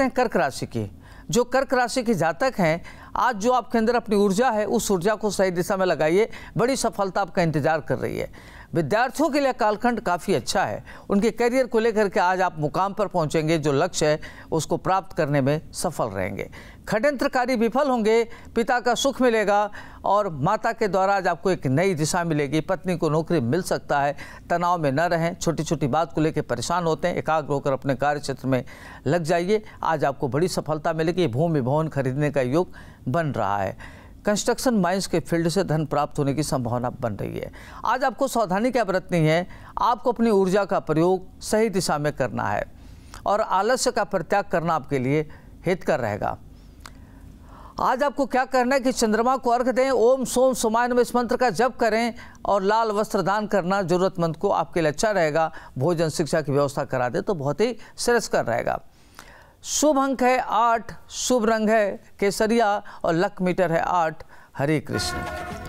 हैं कर्क राशि की जो कर्क राशि के जातक हैं आज जो आपके अंदर अपनी ऊर्जा है उस ऊर्जा को सही दिशा में लगाइए बड़ी सफलता आपका इंतजार कर रही है विद्यार्थियों के लिए कालखंड काफ़ी अच्छा है उनके करियर को लेकर के आज आप मुकाम पर पहुंचेंगे जो लक्ष्य है उसको प्राप्त करने में सफल रहेंगे खडयंत्रकारी विफल होंगे पिता का सुख मिलेगा और माता के द्वारा आज आपको एक नई दिशा मिलेगी पत्नी को नौकरी मिल सकता है तनाव में न रहें छोटी छोटी बात को लेकर परेशान होते हैं एकाग्र होकर अपने कार्य क्षेत्र में लग जाइए आज आपको बड़ी सफलता मिलेगी भूमि भवन खरीदने का योग बन रहा है कंस्ट्रक्शन माइंस के फील्ड से धन प्राप्त होने की संभावना बन रही है आज आपको सावधानी क्या बरतनी है आपको अपनी ऊर्जा का प्रयोग सही दिशा में करना है और आलस्य का परित्याग करना आपके लिए हित कर रहेगा आज आपको क्या करना है कि चंद्रमा को अर्घ दें ओम सोम सुमायन में इस मंत्र का जप करें और लाल वस्त्र दान करना जरूरतमंद को आपके लिए अच्छा रहेगा भोजन शिक्षा की व्यवस्था करा दें तो बहुत ही श्रेयस्कर रहेगा शुभ अंक है आठ शुभ रंग है केसरिया और लक मीटर है आठ हरे कृष्ण